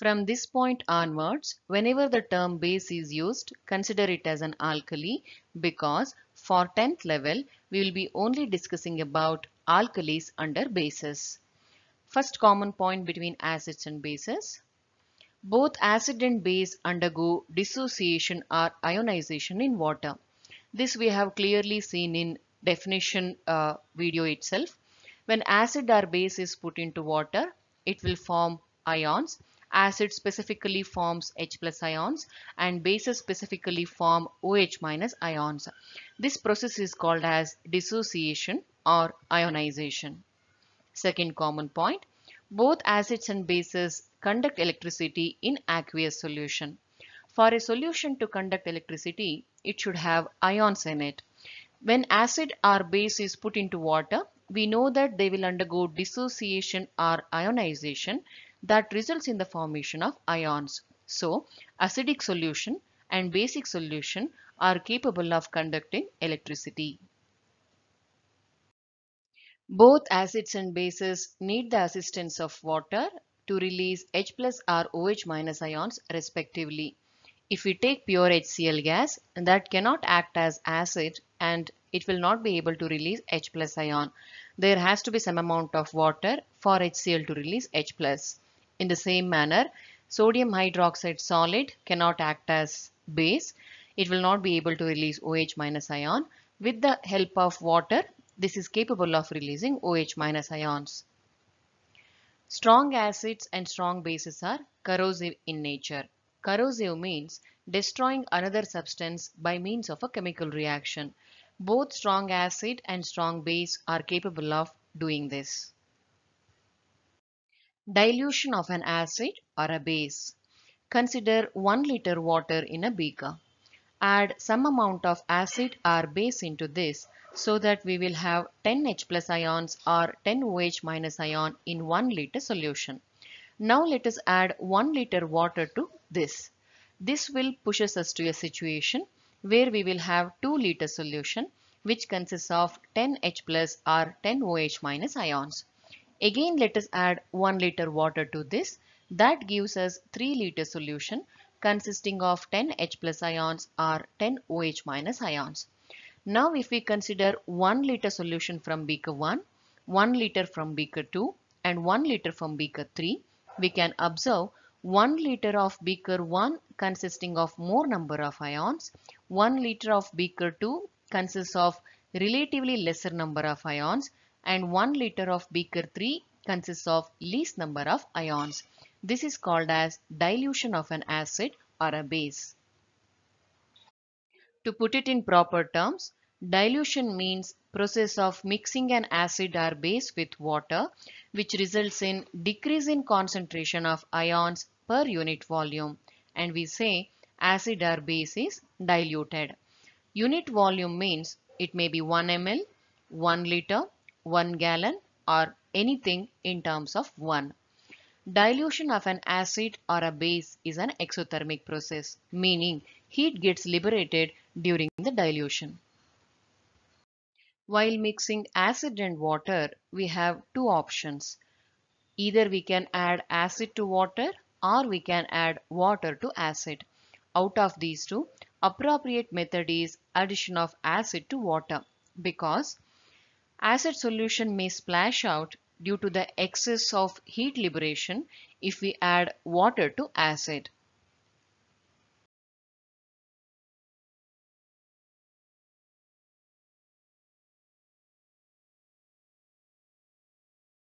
From this point onwards, whenever the term base is used, consider it as an alkali because for 10th level, we will be only discussing about alkalis under bases. First common point between acids and bases. Both acid and base undergo dissociation or ionization in water. This we have clearly seen in definition uh, video itself. When acid or base is put into water, it will form ions Acid specifically forms H plus ions and bases specifically form OH minus ions. This process is called as dissociation or ionization. Second common point, both acids and bases conduct electricity in aqueous solution. For a solution to conduct electricity, it should have ions in it. When acid or base is put into water, we know that they will undergo dissociation or ionization that results in the formation of ions. So, acidic solution and basic solution are capable of conducting electricity. Both acids and bases need the assistance of water to release H plus or OH minus ions respectively. If we take pure HCl gas, that cannot act as acid and it will not be able to release H plus ion. There has to be some amount of water for HCl to release H plus. In the same manner, sodium hydroxide solid cannot act as base. It will not be able to release OH minus ion. With the help of water, this is capable of releasing OH minus ions. Strong acids and strong bases are corrosive in nature. Corrosive means destroying another substance by means of a chemical reaction. Both strong acid and strong base are capable of doing this. Dilution of an acid or a base. Consider 1 liter water in a beaker. Add some amount of acid or base into this so that we will have 10H plus ions or OH minus ion in 1 liter solution. Now let us add 1 liter water to this. This will pushes us to a situation where we will have 2 liter solution which consists of 10H plus or OH minus ions. Again, let us add 1 liter water to this. That gives us 3 liter solution consisting of 10 H plus ions or 10 OH minus ions. Now, if we consider 1 liter solution from beaker 1, 1 liter from beaker 2 and 1 liter from beaker 3, we can observe 1 liter of beaker 1 consisting of more number of ions, 1 liter of beaker 2 consists of relatively lesser number of ions and 1 liter of beaker 3 consists of least number of ions. This is called as dilution of an acid or a base. To put it in proper terms, dilution means process of mixing an acid or base with water which results in decrease in concentration of ions per unit volume and we say acid or base is diluted. Unit volume means it may be 1 ml, 1 liter, 1 gallon or anything in terms of 1. Dilution of an acid or a base is an exothermic process, meaning heat gets liberated during the dilution. While mixing acid and water, we have two options. Either we can add acid to water or we can add water to acid. Out of these two, appropriate method is addition of acid to water because Acid solution may splash out due to the excess of heat liberation if we add water to acid.